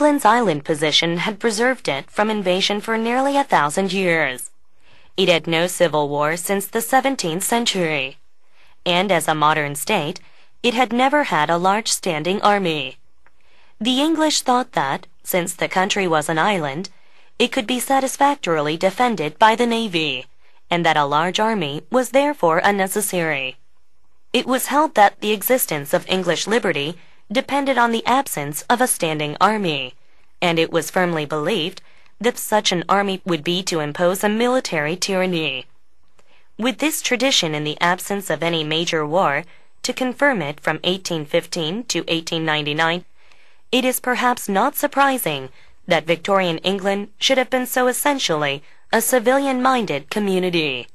England's island position had preserved it from invasion for nearly a thousand years. It had no civil war since the 17th century. And as a modern state, it had never had a large standing army. The English thought that, since the country was an island, it could be satisfactorily defended by the navy, and that a large army was therefore unnecessary. It was held that the existence of English liberty depended on the absence of a standing army, and it was firmly believed that such an army would be to impose a military tyranny. With this tradition in the absence of any major war, to confirm it from 1815 to 1899, it is perhaps not surprising that Victorian England should have been so essentially a civilian-minded community.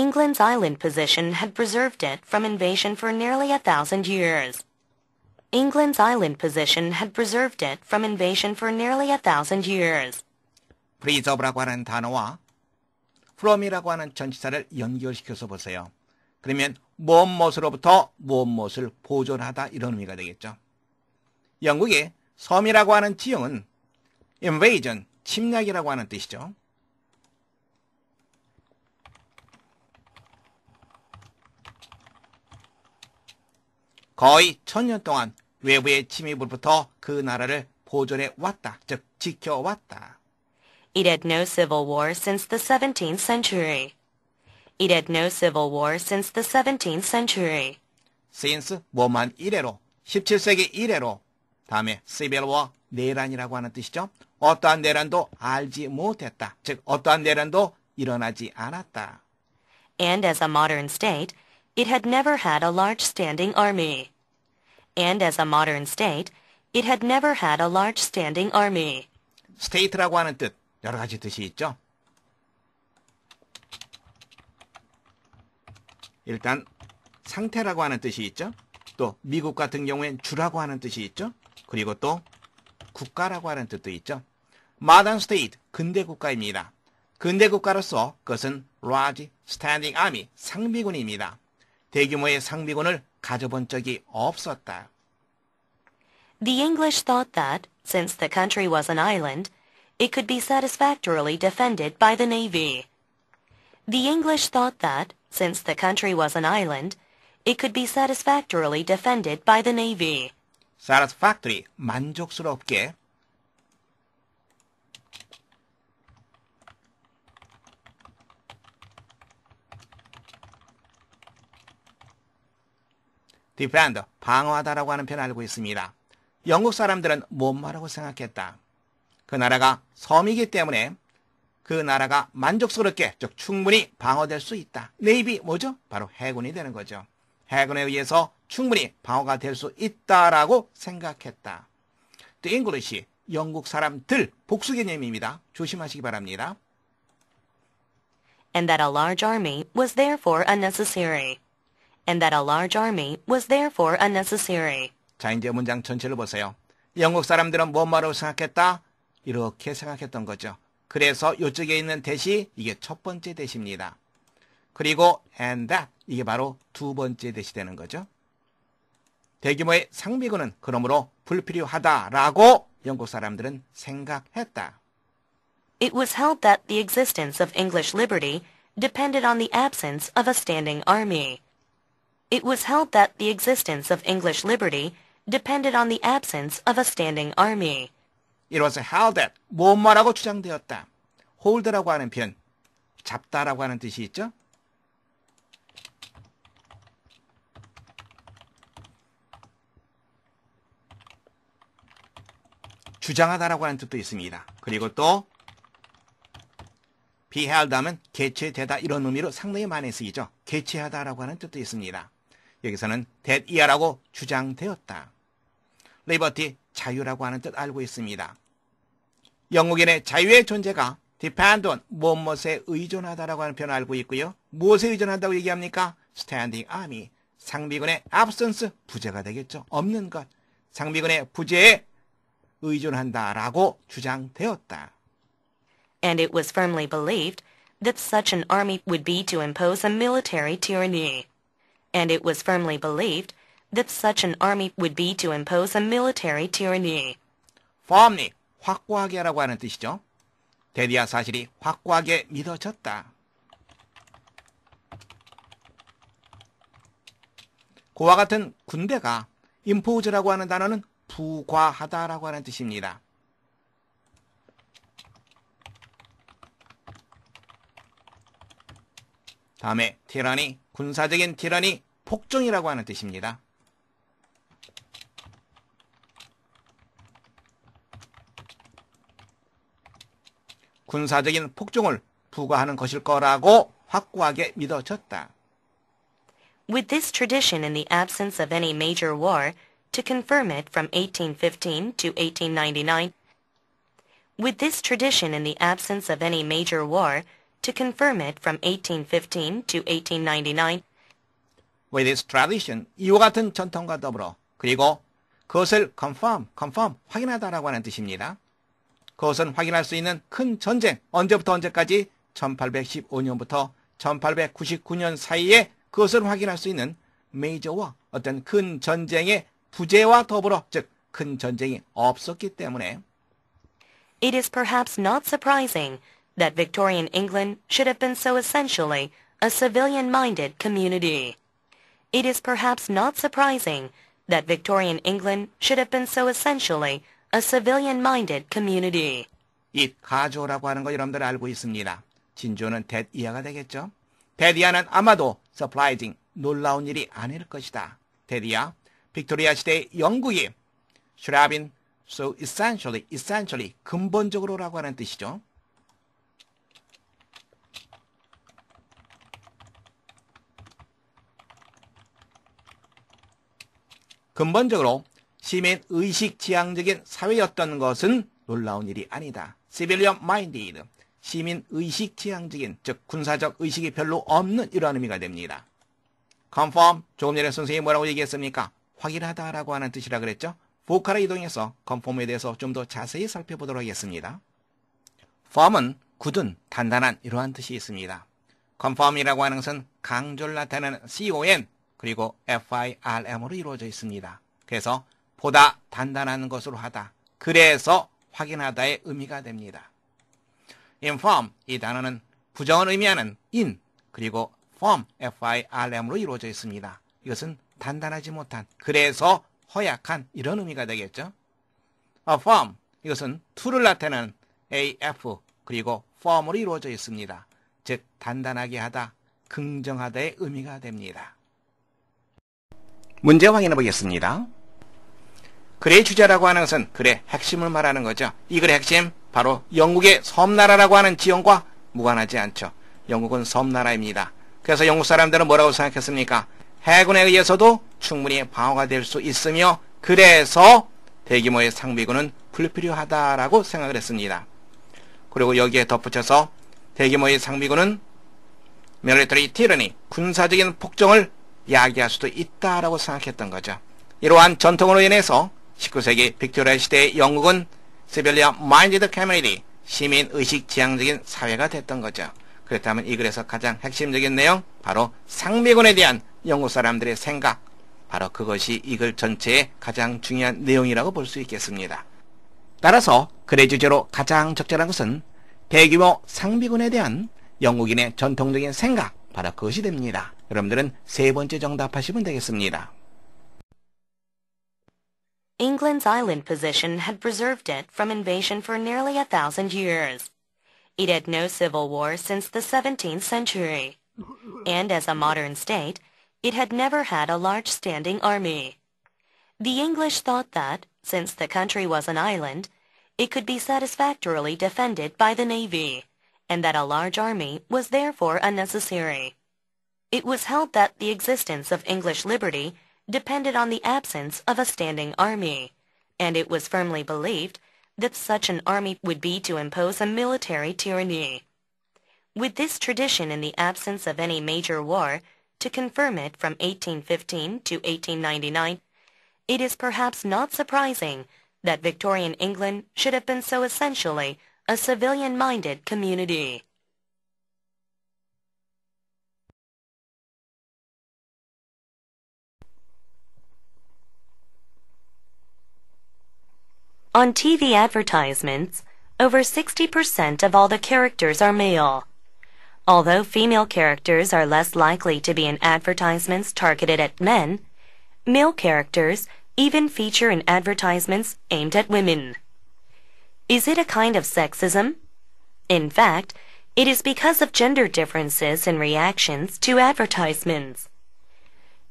England's island position had preserved it from invasion for nearly a thousand years. England's island position had preserved it from invasion for nearly a thousand years. preserve라고 하는 단어와 from이라고 하는 전치사를 연결시켜서 보세요. 그러면 무엇무엇으로부터 무엇무엇을 보존하다 이런 의미가 되겠죠. 영국의 섬이라고 하는 지형은 invasion, 침략이라고 하는 뜻이죠. 거의 천 년 동안 외부의 침입으로부터 그 나라를 보존해 왔다. 즉 지켜왔다. It had no civil war since the 17th century. It had no civil war since the 17th century. since 뭐만 이래로 17세기 이래로 다음에 civil war 내란이라고 하는 뜻이죠. 어떠한 내란도 알지 못했다. 즉 어떠한 내란도 일어나지 않았다. And as a modern state, It had never had a large standing army. And as a modern state, it had never had a large standing army. state라고 하는 뜻, 여러 가지 뜻이 있죠. 일단 상태라고 하는 뜻이 있죠. 또 미국 같은 경우엔 주라고 하는 뜻이 있죠. 그리고 또 국가라고 하는 뜻도 있죠. modern state, 근대 국가입니다. 근대 국가로서 그것은 large standing army, 상비군입니다. 대규모의 상비군을 가져본 적이 없었다. The English thought that, since the country was an island, it could be satisfactorily defended by the navy. The English thought that, since the country was an island, it could be satisfactorily defended by the navy. satisfactory 만족스럽게 defend, 방어하다라고 하는 표현을 알고 있습니다. 영국 사람들은 못마라고 생각했다. 그 나라가 섬이기 때문에 그 나라가 만족스럽게 즉 충분히 방어될 수 있다. 네이비 뭐죠? 바로 해군이 되는 거죠. 해군에 의해서 충분히 방어가 될 수 있다라고 생각했다. 또 잉글리시 영국 사람들 복수 개념입니다. 조심하시기 바랍니다. And that a large army was therefore unnecessary. and that a large army was therefore unnecessary. 자, 이제 문장 전체를 보세요. 영국 사람들은 뭔 말로 생각했다? 이렇게 생각했던 거죠. 그래서 이쪽에 있는 대시 이게 첫 번째 대시입니다. 그리고 and that 이게 바로 두 번째 대시 되는 거죠. 대규모의 상비군은 그러므로 불필요하다라고 영국 사람들은 생각했다. It was held that the existence of English liberty depended on the absence of a standing army. It was held that the existence of English liberty depended on the absence of a standing army. It was held that 무엇말하고 주장되었다. hold라고 하는 표현, 잡다라고 하는 뜻이 있죠. 주장하다라고 하는 뜻도 있습니다. 그리고 또 be held 하면 개최되다 이런 의미로 상당히 많이 쓰이죠. 개최하다라고 하는 뜻도 있습니다. 여기서는 대이하라고 주장되었다. 리버티 자유라고 하는 뜻 알고 있습니다. 영국인의 자유의 존재가 depend on 무엇에 의존하다라고 하는 표현 을 알고 있고요. 무엇에 의존한다고 얘기합니까? standing army 상비군의 absence 부재가 되겠죠. 없는 것 상비군의 부재에 의존한다라고 주장되었다. And it was firmly believed that such an army would be to impose a military tyranny. and it was firmly believed that such an army would be to impose a military tyranny. firmly 확고하게 하라고 하는 뜻이죠. 데디아 사실이 확고하게 믿어졌다. 그와 같은 군대가 impose라고 하는 단어는 부과하다라고 하는 뜻입니다. 다음에 티라니 군사적인 티란이 폭정이라고 하는 뜻입니다. 군사적인 폭정을 부과하는 것일 거라고 확고하게 믿어졌다. With this tradition in the absence of any major war, to confirm it from 1815 to 1899, with this tradition in the absence of any major war, to confirm it from 1815 to 1899. With its tradition, 이와 같은 전통과 더불어 그리고 그것을 confirm, confirm, 확인하다라고 하는 뜻입니다. 그것은 확인할 수 있는 큰 전쟁, 언제부터 언제까지 1815년부터 1899년 사이에 그것을 확인할 수 있는 메이저와 어떤 큰 전쟁의 부재와 더불어 즉 큰 전쟁이 없었기 때문에 It is perhaps not surprising that Victorian England should have been so essentially a civilian-minded community. It is perhaps not surprising that Victorian England should have been so essentially a civilian-minded community. 이 가조라고 하는 거 여러분들 알고 있습니다. 진조는 that 이하가 되겠죠? that 이하는 아마도 surprising 놀라운 일이 아닐 것이다. that 이하 빅토리아 시대 영국이 should have been so essentially essentially 근본적으로라고 하는 뜻이죠. 근본적으로 시민 의식 지향적인 사회였던 것은 놀라운 일이 아니다. 시빌리언 마인디드, 시민 의식 지향적인, 즉 군사적 의식이 별로 없는 이런 의미가 됩니다. 컨펌 n f 조금 전에 선생님이 뭐라고 얘기했습니까? 확인하다라고 하는 뜻이라 그랬죠? 보컬을 이동해서 컨펌에 대해서 좀 더 자세히 살펴보도록 하겠습니다. f i 은 굳은, 단단한 이러한 뜻이 있습니다. 컨펌이라고 하는 것은 강조를 나타내는 con, 그리고 FIRM으로 이루어져 있습니다. 그래서 보다 단단한 것으로 하다. 그래서 확인하다의 의미가 됩니다. inform 이 단어는 부정을 의미하는 in 그리고 f o r m firm으로 이루어져 있습니다. 이것은 단단하지 못한 그래서 허약한 이런 의미가 되겠죠. affirm 이것은 to를 나타내는 af 그리고 form으로 이루어져 있습니다. 즉 단단하게 하다 긍정하다의 의미가 됩니다. 문제 확인해 보겠습니다. 글의 주제라고 하는 것은 글의 핵심을 말하는 거죠. 이 글의 핵심 바로 영국의 섬나라라고 하는 지형과 무관하지 않죠. 영국은 섬나라입니다. 그래서 영국 사람들은 뭐라고 생각했습니까? 해군에 의해서도 충분히 방어가 될 수 있으며 그래서 대규모의 상비군은 불필요하다라고 생각을 했습니다. 그리고 여기에 덧붙여서 대규모의 상비군은 밀리터리 티러니 군사적인 폭정을 이야기할 수도 있다라고 생각했던 거죠. 이러한 전통으로 인해서 19세기 빅토리아 시대의 영국은 세벨리아 마인디드 캐밀리 시민 의식 지향적인 사회가 됐던 거죠. 그렇다면 이 글에서 가장 핵심적인 내용 바로 상비군에 대한 영국 사람들의 생각 바로 그것이 이 글 전체의 가장 중요한 내용이라고 볼 수 있겠습니다. 따라서 글의 주제로 가장 적절한 것은 대규모 상비군에 대한 영국인의 전통적인 생각 바로 그것이 됩니다. 여러분들은 세 번째 정답하시면 되겠습니다. England's island position had preserved it from invasion for nearly a thousand years. It had no civil war since the 17th century, and as a modern state, it had never had a large standing army. The English thought that, since the country was an island, it could be satisfactorily defended by the navy, and that a large army was therefore unnecessary. It was held that the existence of English liberty depended on the absence of a standing army, and it was firmly believed that such an army would be to impose a military tyranny. With this tradition in the absence of any major war, to confirm it from 1815 to 1899, it is perhaps not surprising that Victorian England should have been so essentially a civilian-minded community. On TV advertisements, over 60% of all the characters are male. Although female characters are less likely to be in advertisements targeted at men, male characters even feature in advertisements aimed at women. Is it a kind of sexism? In fact, it is because of gender differences in reactions to advertisements.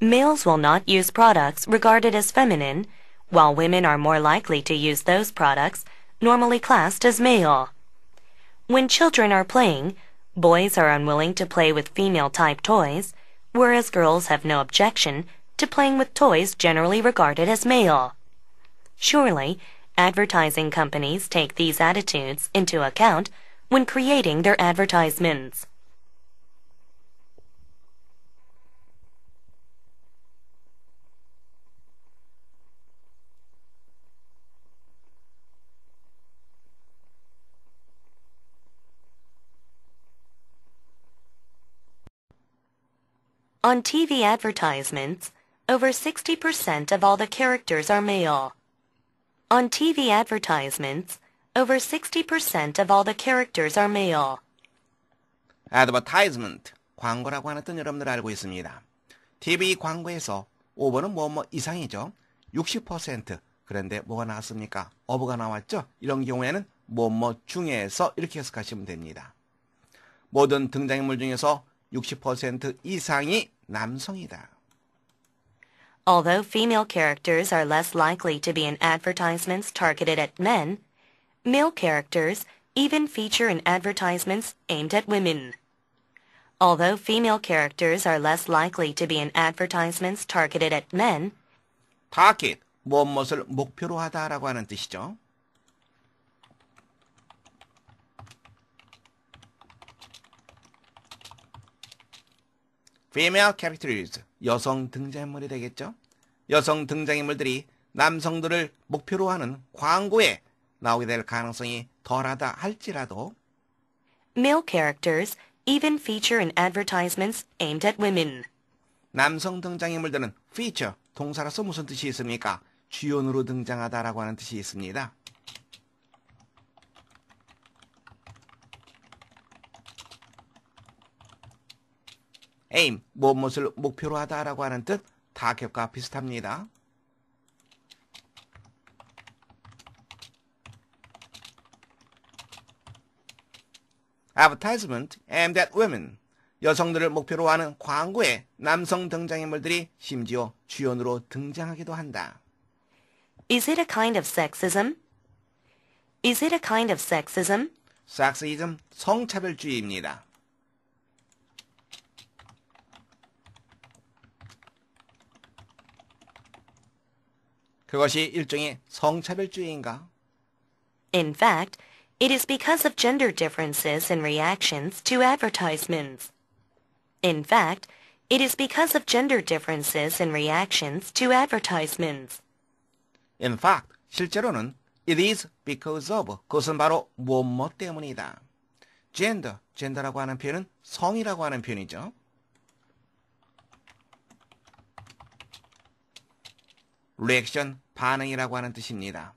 Males will not use products regarded as feminine while women are more likely to use those products normally classed as male. When children are playing, boys are unwilling to play with female-type toys, whereas girls have no objection to playing with toys generally regarded as male. Surely, advertising companies take these attitudes into account when creating their advertisements. On TV advertisements, over 60% of all the characters are male. On TV advertisements, over 60% of all the characters are male. advertisement 광고라고 하는 뜻 여러분들 알고 있습니다. TV 광고에서 오버는 뭐뭐 이상이죠. 60% 그런데 뭐가 나왔습니까? 어부가 나왔죠. 이런 경우에는 뭐 뭐 중에서 이렇게 해석하시면 됩니다. 모든 등장인물 중에서 60% 이상이 남성이다. Although female characters are less likely to be in advertisements targeted at men, male characters even feature in advertisements aimed at women. Although female characters are less likely to be in advertisements targeted at men, target, 무엇을 목표로 하다라고 하는 뜻이죠. female characters, 여성 등장인물이 되겠죠. 여성 등장인물들이 남성들을 목표로 하는 광고에 나오게 될 가능성이 덜하다 할지라도 male characters even feature in advertisements aimed at women. 남성 등장인물들은 feature 동사로서 무슨 뜻이 있습니까? 주연으로 등장하다라고 하는 뜻이 있습니다. aim, 뭐 무엇을 목표로 하다라고 하는 뜻다 격과 비슷합니다. a d v e r t i s e m t a at women. 여성들을 목표로 하는 광고에 남성 등장인물들이 심지어 주연으로 등장하기도 한다. Is it a kind of sexism? Is it a kind of sexism? 섹시즘 성차별주의입니다. 그것이 일종의 성차별주의인가? In fact, it is because of gender differences in reactions to advertisements. In fact, it is because of gender differences in reactions to advertisements. In fact, 실제로는 it is because of 그것은 바로 뭐뭐 때문이다. gender, gender라고 하는 표현은 성이라고 하는 표현이죠. 리액션 반응이라고 하는 뜻입니다.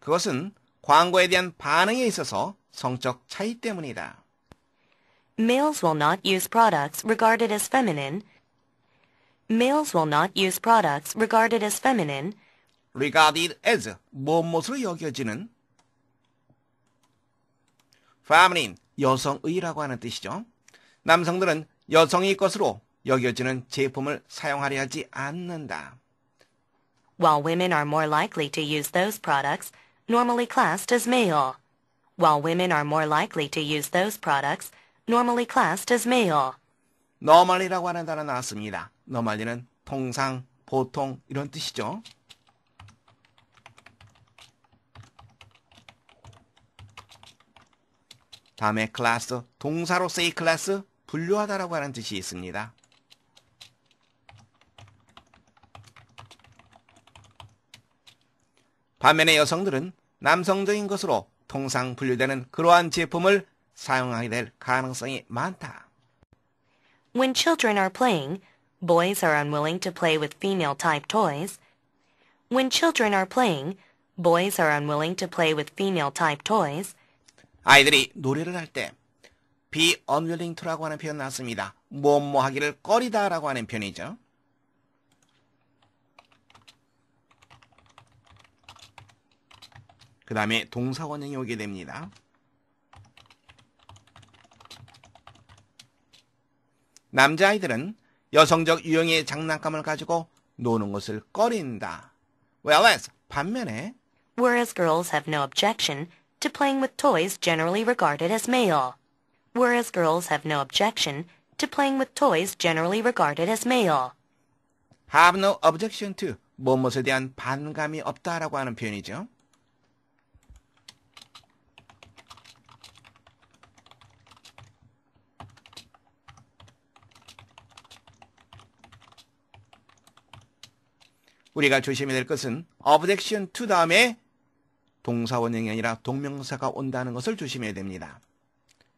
그것은 광고에 대한 반응에 있어서 성적 차이 때문이다. Males will not use products regarded as feminine. Males will not use products regarded as feminine. regarded as 무엇으로 여겨지는 feminine 여성의라고 하는 뜻이죠. 남성들은 여성의 것으로 여겨지는 제품을 사용하려 하지 않는다. While women are more likely to use those products normally classed as male. While women are more likely to use those products normally classed as male. normal이라고 하는 단어 나왔습니다. normally는 통상, 보통 이런 뜻이죠. 다음에 클래스 동사로 say 클래스 분류하다라고 하는 뜻이 있습니다. 반면에 여성들은 남성적인 것으로 통상 분류되는 그러한 제품을 사용하게 될 가능성이 많다. When children are playing, boys are unwilling to play with female type toys. When children are playing, boys are unwilling to play with female type toys. 아이들이 노래를 할 때 be unwilling to라고 하는 표현 나왔습니다. 뭐 뭐 하기를 꺼리다 라고 하는 표현이죠. 그 다음에 동사 원형이 오게 됩니다. 남자아이들은 여성적 유형의 장난감을 가지고 노는 것을 꺼린다. Whereas, 반면에 Whereas girls have no objection to playing with toys generally regarded as male, whereas girls have no objection to playing with toys generally regarded as male. have no objection to 무엇에 대한 반감이 없다라고 하는 표현이죠. 우리가 조심해야 될 것은 objection to 다음에 동사 원형이 아니라 동명사가 온다는 것을 조심해야 됩니다.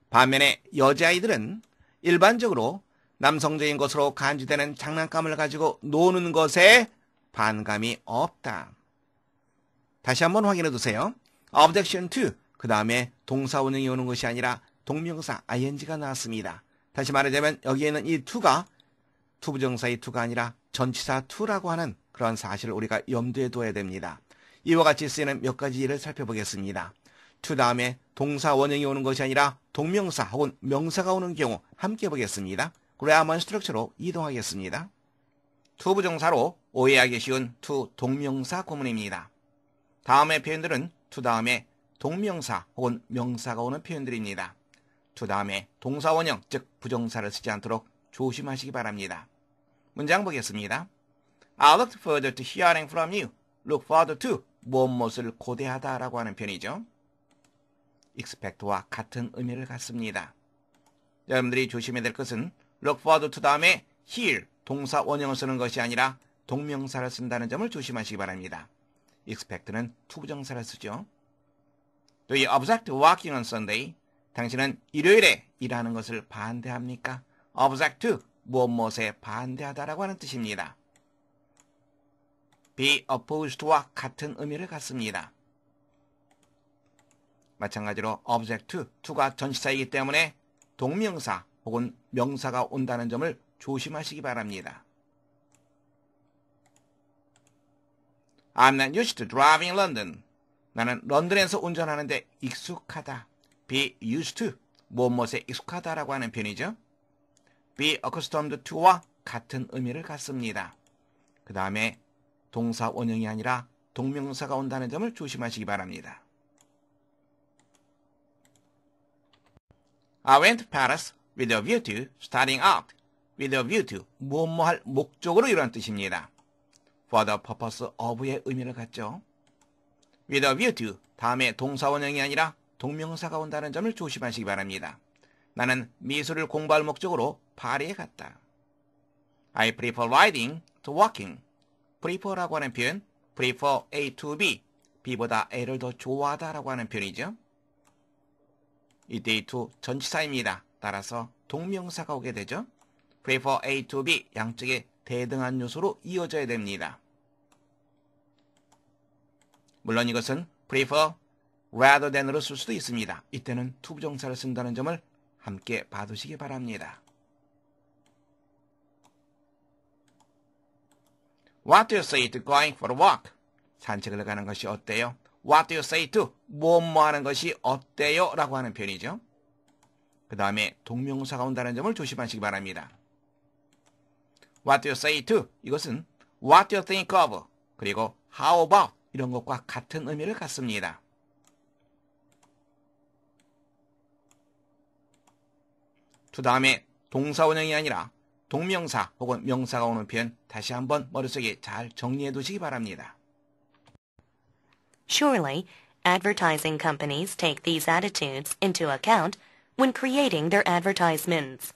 반면에 여자아이들은 일반적으로 남성적인 것으로 간주되는 장난감을 가지고 노는 것에 반감이 없다. 다시 한번 확인해 두세요. objection to 그 다음에 동사 원형이 오는 것이 아니라 동명사 ing가 나왔습니다. 다시 말하자면 여기에는 이 to가 투부정사의 to가 아니라 전치사 to라고 하는 그런 사실을 우리가 염두에 둬야 됩니다. 이와 같이 쓰이는 몇 가지 예를 살펴보겠습니다. to 다음에 동사 원형이 오는 것이 아니라 동명사 혹은 명사가 오는 경우 함께 보겠습니다. 그래야만 스트럭처로 이동하겠습니다. to 부정사로 오해하기 쉬운 to 동명사 구문입니다. 다음의 표현들은 to 다음에 동명사 혹은 명사가 오는 표현들입니다. to 다음에 동사 원형 즉 부정사를 쓰지 않도록 조심하시기 바랍니다. 문장 보겠습니다. I looked further to hearing from you. Look forward to 무엇무엇을 고대하다라고 하는 편이죠. expect와 같은 의미를 갖습니다. 여러분들이 조심해야 될 것은 look forward to 다음에 here 동사 원형을 쓰는 것이 아니라 동명사를 쓴다는 점을 조심하시기 바랍니다. expect는 투부정사를 쓰죠. 또이 object working on Sunday 당신은 일요일에 일하는 것을 반대합니까? object to 무엇무엇에 반대하다라고 하는 뜻입니다. be opposed와 같은 의미를 갖습니다. 마찬가지로 object to, to가 전시사이기 때문에 동명사 혹은 명사가 온다는 점을 조심하시기 바랍니다. I'm not used to driving London. 나는 런던에서 운전하는데 익숙하다. be used to, 무엇무엇에 익숙하다라고 하는 편이죠. be accustomed to와 같은 의미를 갖습니다. 그 다음에 동사 원형이 아니라 동명사가 온다는 점을 조심하시기 바랍니다. I went to Paris with a view to starting out with a view to 무엇뭐할 목적으로 이런 뜻입니다. for the purpose of의 의미를 갖죠. with a view to 다음에 동사 원형이 아니라 동명사가 온다는 점을 조심하시기 바랍니다. 나는 미술을 공부할 목적으로 파리에 갔다. I prefer riding to walking. prefer라고 하는 표현, prefer A to B, B보다 A를 더 좋아하다라고 하는 표현이죠. 이 데이트 전치사입니다. 따라서 동명사가 오게 되죠. prefer A to B 양쪽에 대등한 요소로 이어져야 됩니다. 물론 이것은 prefer rather than으로 쓸 수도 있습니다. 이때는 투부정사를 쓴다는 점을 함께 봐두시기 바랍니다. What do you say to going for a walk? 산책을 가는 것이 어때요? What do you say to? 뭐뭐 하는 것이 어때요? 라고 하는 표현이죠. 그 다음에 동명사가 온다는 점을 조심하시기 바랍니다. What do you say to? 이것은 What do you think of? 그리고 How about? 이런 것과 같은 의미를 갖습니다. 그 다음에 동사 원형이 아니라 동명사 혹은 명사가 오는 표현 다시 한번 머릿속에 잘 정리해 두시기 바랍니다. Surely, advertising companies take these attitudes into account when creating their advertisements.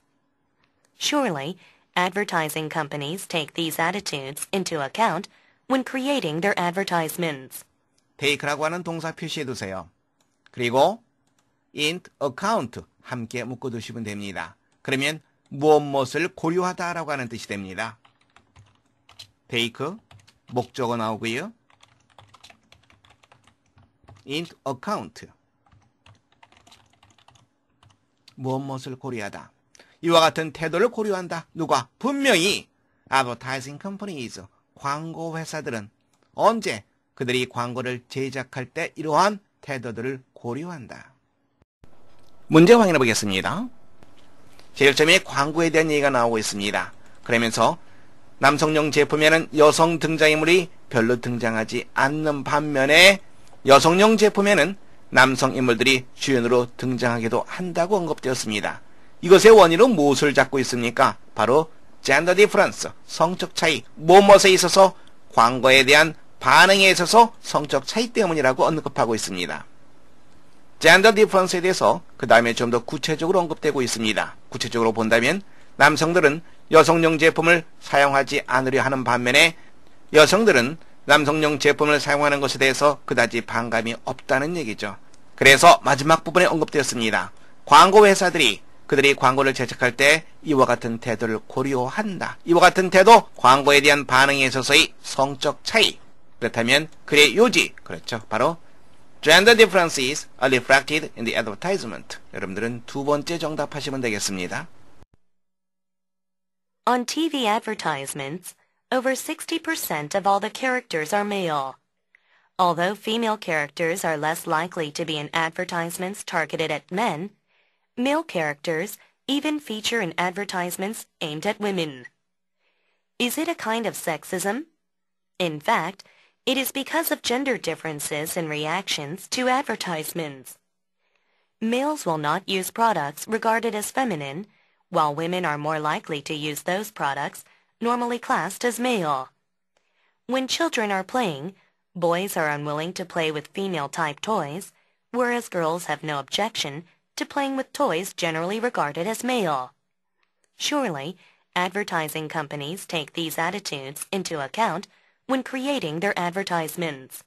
Surely, advertising companies take these attitudes into account when creating their advertisements. take라고 하는 동사 표시해 두세요. 그리고 int account 함께 묶어 두시면 됩니다. 그러면 무엇 무엇을 고려하다라고 하는 뜻이 됩니다. t 이크 목적어 나오고요. into account 무엇 무엇을 고려하다. 이와 같은 태도를 고려한다. 누가? 분명히 advertising companies 광고 회사들은 언제 그들이 광고를 제작할 때 이러한 태도들을 고려한다. 문제 확인해 보겠습니다. 제일점에 광고에 대한 얘기가 나오고 있습니다. 그러면서 남성용 제품에는 여성 등장인물이 별로 등장하지 않는 반면에 여성용 제품에는 남성 인물들이 주연으로 등장하기도 한다고 언급되었습니다. 이것의 원인은 무엇을 잡고 있습니까? 바로 젠더 디프런스, 성적 차이, 무엇에 있어서 광고에 대한 반응에 있어서 성적 차이 때문이라고 언급하고 있습니다. 젠더 디퍼런스에 대해서 그 다음에 좀 더 구체적으로 언급되고 있습니다. 구체적으로 본다면 남성들은 여성용 제품을 사용하지 않으려 하는 반면에 여성들은 남성용 제품을 사용하는 것에 대해서 그다지 반감이 없다는 얘기죠. 그래서 마지막 부분에 언급되었습니다. 광고 회사들이 그들이 광고를 제작할 때 이와 같은 태도를 고려한다. 이와 같은 태도, 광고에 대한 반응에 있어서의 성적 차이. 그렇다면 그의 요지, 그렇죠. 바로 Gender difference is reflected in the advertisement. 여러분들은 두 번째 정답하시면 되겠습니다. On TV advertisements, over 60% of all the characters are male. Although female characters are less likely to be in advertisements targeted at men, male characters even feature in advertisements aimed at women. Is it a kind of sexism? In fact, it is because of gender differences in reactions to advertisements. Males will not use products regarded as feminine, while women are more likely to use those products normally classed as male. When children are playing, boys are unwilling to play with female-type toys, whereas girls have no objection to playing with toys generally regarded as male. Surely, advertising companies take these attitudes into account when creating their advertisements.